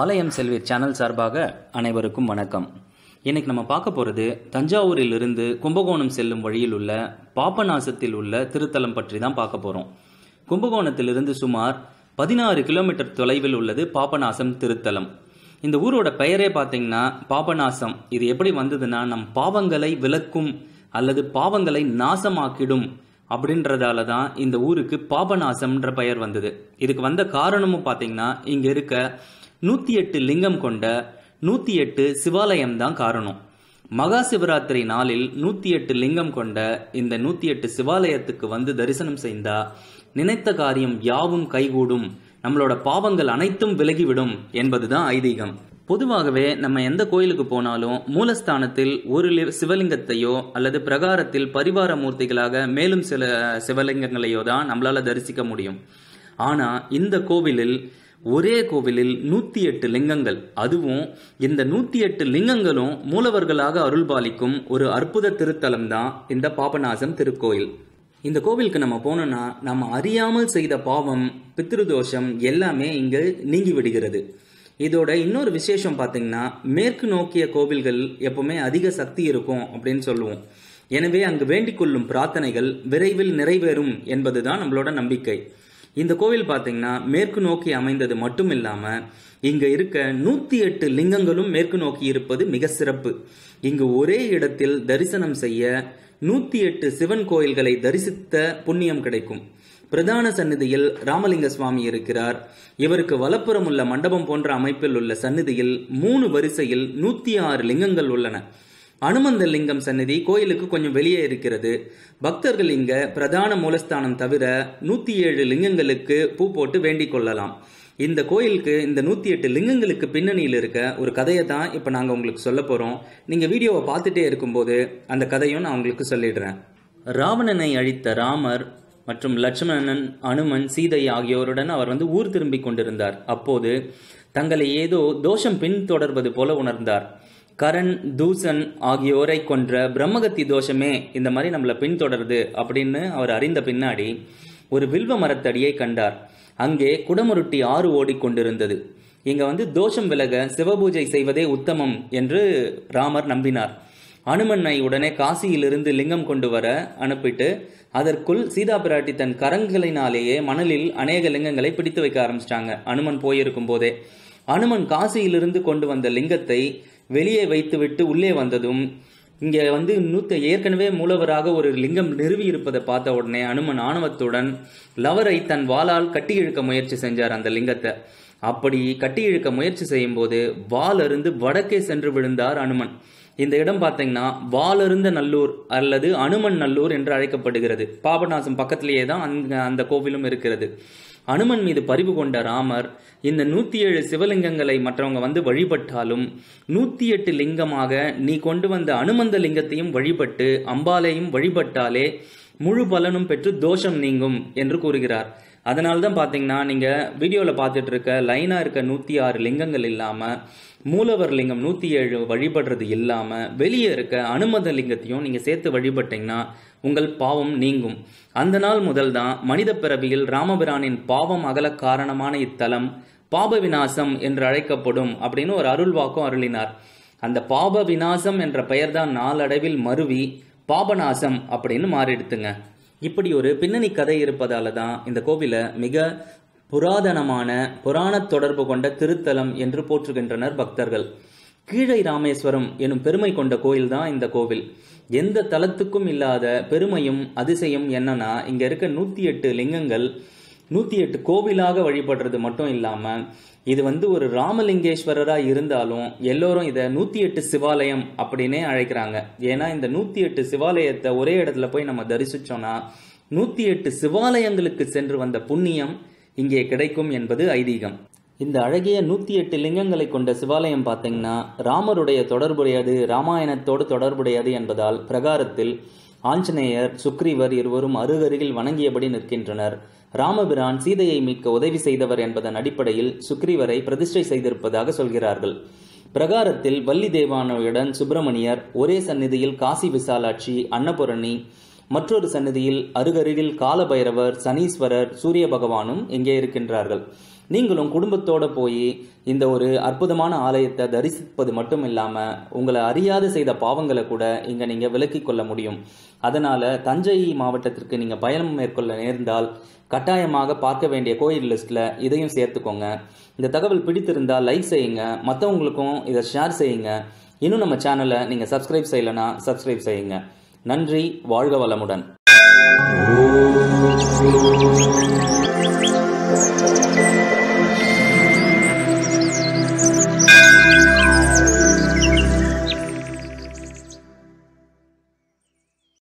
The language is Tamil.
ஆலயம் செல்வி சேனல் சார்பாக அனைவருக்கும் வணக்கம் இன்னைக்கு நம்ம பார்க்க போகிறது தஞ்சாவூரிலிருந்து கும்பகோணம் செல்லும் வழியில் உள்ள பாப்பநாசத்தில் உள்ள திருத்தலம் பற்றி தான் பார்க்க போகிறோம் கும்பகோணத்திலிருந்து சுமார் பதினாறு கிலோமீட்டர் தொலைவில் உள்ளது பாபநாசம் திருத்தலம் இந்த ஊரோட பெயரே பார்த்தீங்கன்னா பாபநாசம் இது எப்படி வந்ததுன்னா நம் பாவங்களை விளக்கும் அல்லது பாவங்களை நாசமாக்கிடும் அப்படின்றதால தான் இந்த ஊருக்கு பாபநாசம்ன்ற பெயர் வந்தது இதுக்கு வந்த காரணமும் பார்த்தீங்கன்னா இங்கே இருக்க நூற்றி எட்டு லிங்கம் கொண்ட நூற்றி எட்டு சிவாலயம்தான் காரணம் மகா சிவராத்திரி நாளில் நூற்றி எட்டு லிங்கம் கொண்ட இந்த நூற்றி எட்டு சிவாலயத்துக்கு வந்து தரிசனம் செய்தா நினைத்த காரியம் யாவும் கைகூடும் நம்மளோட பாவங்கள் அனைத்தும் விலகிவிடும் என்பதுதான் ஐதீகம் பொதுவாகவே நம்ம எந்த கோயிலுக்கு போனாலும் மூலஸ்தானத்தில் ஒரு சிவலிங்கத்தையோ அல்லது பிரகாரத்தில் பரிவார மூர்த்திகளாக மேலும் சில சிவலிங்கங்களையோ தான் நம்மளால தரிசிக்க முடியும் ஆனால் இந்த கோவிலில் ஒரே கோவிலில் நூற்றி எட்டு லிங்கங்கள் அதுவும் இந்த நூற்றி எட்டு லிங்கங்களும் மூலவர்களாக அருள்பாலிக்கும் ஒரு அற்புத திருத்தலம் தான் இந்த பாபநாசம் திருக்கோயில் இந்த கோவிலுக்கு நம்ம போனோம்னா நம்ம அறியாமல் செய்த பாவம் பித்ருதோஷம் எல்லாமே இங்கு நீங்கி விடுகிறது இதோட இன்னொரு விசேஷம் பார்த்தீங்கன்னா மேற்கு நோக்கிய கோவில்கள் எப்பவுமே அதிக சக்தி இருக்கும் அப்படின்னு சொல்லுவோம் எனவே அங்கு வேண்டிக் கொள்ளும் பிரார்த்தனைகள் விரைவில் நிறைவேறும் என்பதுதான் நம்மளோட நம்பிக்கை இந்த கோவில் பார்த்தீங்கன்னா மேற்கு நோக்கி அமைந்தது மட்டும் இல்லாமல் இங்கே இருக்க நூத்தி எட்டு லிங்கங்களும் மேற்கு நோக்கி இருப்பது மிக சிறப்பு இங்கு ஒரே இடத்தில் தரிசனம் செய்ய நூத்தி எட்டு சிவன் கோயில்களை தரிசித்த புண்ணியம் கிடைக்கும் பிரதான சந்நிதியில் ராமலிங்க சுவாமி இருக்கிறார் இவருக்கு வலப்புறம் உள்ள மண்டபம் போன்ற அமைப்பில் உள்ள சந்நிதியில் மூணு வரிசையில் நூத்தி ஆறு லிங்கங்கள் உள்ளன அனுமந்த லிங்கம் சன்னதி கோயிலுக்கு கொஞ்சம் வெளியே இருக்கிறது பக்தர்கள் இங்க பிரதான மூலஸ்தானம் தவிர நூத்தி ஏழு லிங்கங்களுக்கு பூ போட்டு வேண்டிக் கொள்ளலாம் இந்த கோயிலுக்கு இந்த நூற்றி எட்டு லிங்கங்களுக்கு பின்னணியில் இருக்க ஒரு கதையை தான் இப்போ நாங்கள் உங்களுக்கு சொல்ல போகிறோம் நீங்கள் வீடியோவை பார்த்துட்டே இருக்கும்போது அந்த கதையும் நான் உங்களுக்கு சொல்லிடுறேன் ராவணனை அழித்த ராமர் மற்றும் லட்சுமணன் அனுமன் சீதை ஆகியோருடன் அவர் வந்து ஊர் திரும்பி கொண்டிருந்தார் அப்போது தங்களை ஏதோ தோஷம் பின்தொடர்வது போல உணர்ந்தார் கரண் தூசன் ஆகியோரை கொன்ற பிரம்மகத்தி தோஷமே இந்த மாதிரி நம்மளை பின்தொடருது அப்படின்னு அவர் அறிந்த பின்னாடி ஒரு வில்வ மரத்தடியை கண்டார் அங்கே குடமுருட்டி ஆறு ஓடிக்கொண்டிருந்தது இங்க வந்து தோஷம் விலக சிவபூஜை செய்வதே உத்தமம் என்று ராமர் நம்பினார் அனுமன்னை உடனே காசியிலிருந்து லிங்கம் கொண்டு வர அனுப்பிட்டு அதற்குள் சீதா பிராட்டி தன் கரங்களினாலேயே மணலில் அநேக லிங்கங்களை பிடித்து வைக்க ஆரம்பிச்சிட்டாங்க அனுமன் போயிருக்கும் போதே அனுமன் காசியிலிருந்து கொண்டு வந்த லிங்கத்தை வெளியே வைத்துவிட்டு உள்ளே வந்ததும் இங்கே வந்து நூத்த ஏற்கனவே மூலவராக ஒரு லிங்கம் நிறுவி இருப்பதை பார்த்த உடனே அனுமன் ஆணவத்துடன் லவரை தன் வாளால் கட்டி இழுக்க முயற்சி செஞ்சார் அந்த லிங்கத்தை அப்படி கட்டி இழுக்க முயற்சி செய்யும்போது வாலருந்து வடக்கே சென்று விழுந்தார் அனுமன் இந்த இடம் பார்த்தீங்கன்னா வாலருந்த நல்லூர் அல்லது அனுமன் நல்லூர் என்று அழைக்கப்படுகிறது பாபநாசம் பக்கத்திலேயே தான் அந்த அந்த கோவிலும் இருக்கிறது அனுமன் மீது பரிவு கொண்ட ராமர் இந்த நூற்றி ஏழு சிவலிங்கங்களை மற்றவங்க வந்து வழிபட்டாலும் நூற்றி எட்டு லிங்கமாக நீ கொண்டு வந்த அனுமந்த லிங்கத்தையும் வழிபட்டு அம்பாலையும் வழிபட்டாலே முழு பலனும் பெற்று தோஷம் நீங்கும் என்று கூறுகிறார் அதனால தான் பார்த்தீங்கன்னா நீங்கள் வீடியோவில் பார்த்துட்டு இருக்க லைனாக இருக்க நூற்றி ஆறு லிங்கங்கள் இல்லாமல் மூலவர் லிங்கம் நூற்றி ஏழு வழிபடுறது இல்லாமல் வெளியே இருக்க அனுமத லிங்கத்தையும் நீங்கள் சேர்த்து வழிபட்டீங்கன்னா உங்கள் பாவம் நீங்கும் அந்த நாள் முதல் தான் மனித பிறவியில் ராமபிரானின் பாவம் அகல காரணமான இத்தலம் பாப விநாசம் என்று அழைக்கப்படும் அப்படின்னு ஒரு அருள்வாக்கம் அருளினார் அந்த பாப விநாசம் என்ற பெயர்தான் நாளடைவில் மருவி பாபநாசம் அப்படின்னு மாறிடுத்துங்க இப்படி ஒரு பின்னணி கதை இருப்பதால தான் இந்த கோவிலை மிக புராதனமான புராணத் தொடர்பு கொண்ட திருத்தலம் என்று போற்றுகின்றனர் பக்தர்கள் கீழை ராமேஸ்வரம் எனும் பெருமை கொண்ட கோயில் தான் இந்த கோவில் எந்த தலத்துக்கும் இல்லாத பெருமையும் அதிசயம் என்னன்னா இங்கே இருக்க நூற்றி எட்டு லிங்கங்கள் நூத்தி எட்டு கோவிலாக வழிபடுறது மட்டும் இல்லாமல் இது வந்து ஒரு ராமலிங்கேஸ்வரராக இருந்தாலும் எல்லோரும் இதை நூற்றி எட்டு சிவாலயம் அப்படின்னே அழைக்கிறாங்க ஏன்னா இந்த நூற்றி எட்டு சிவாலயத்தை ஒரே இடத்துல போய் நம்ம தரிசித்தோன்னா நூற்றி எட்டு சிவாலயங்களுக்கு சென்று வந்த புண்ணியம் இங்கே கிடைக்கும் என்பது ஐதீகம் இந்த அழகிய நூற்றி எட்டு லிங்கங்களை கொண்ட சிவாலயம் பார்த்தீங்கன்னா ராமருடைய தொடர்புடையது ராமாயணத்தோடு தொடர்புடையது என்பதால் பிரகாரத்தில் ஆஞ்சநேயர் சுக்ரீவர் இருவரும் அருகருகில் வணங்கியபடி நிற்கின்றனர் ராமபிரான் சீதையை மீட்க உதவி செய்தவர் என்பதன் அடிப்படையில் சுக்ரீவரை பிரதிஷ்டை செய்திருப்பதாக சொல்கிறார்கள் பிரகாரத்தில் வள்ளி தேவானுடன் சுப்பிரமணியர் ஒரே சந்நிதியில் காசி விசாலாட்சி அன்னபுரணி மற்றொரு சந்நிதியில் அருகருகில் காலபைரவர் சனீஸ்வரர் சூரிய பகவானும் இங்கே இருக்கின்றார்கள் நீங்களும் குடும்பத்தோடு போய் இந்த ஒரு அற்புதமான ஆலயத்தை தரிசிப்பது மட்டும் இல்லாமல் உங்களை அறியாது செய்த பாவங்களை கூட இங்கே நீங்கள் விலக்கிக் கொள்ள முடியும் அதனால் தஞ்சை மாவட்டத்திற்கு நீங்கள் பயணம் மேற்கொள்ள நேர்ந்தால் கட்டாயமாக பார்க்க வேண்டிய கோயில் லிஸ்ட்டில் இதையும் சேர்த்துக்கோங்க இந்த தகவல் பிடித்திருந்தால் லைக் செய்யுங்க மற்றவங்களுக்கும் இதை ஷேர் செய்யுங்க இன்னும் நம்ம சேனலை நீங்கள் சப்ஸ்கிரைப் செய்யலைன்னா சப்ஸ்கிரைப் செய்யுங்க நன்றி வாழ்க வளமுடன்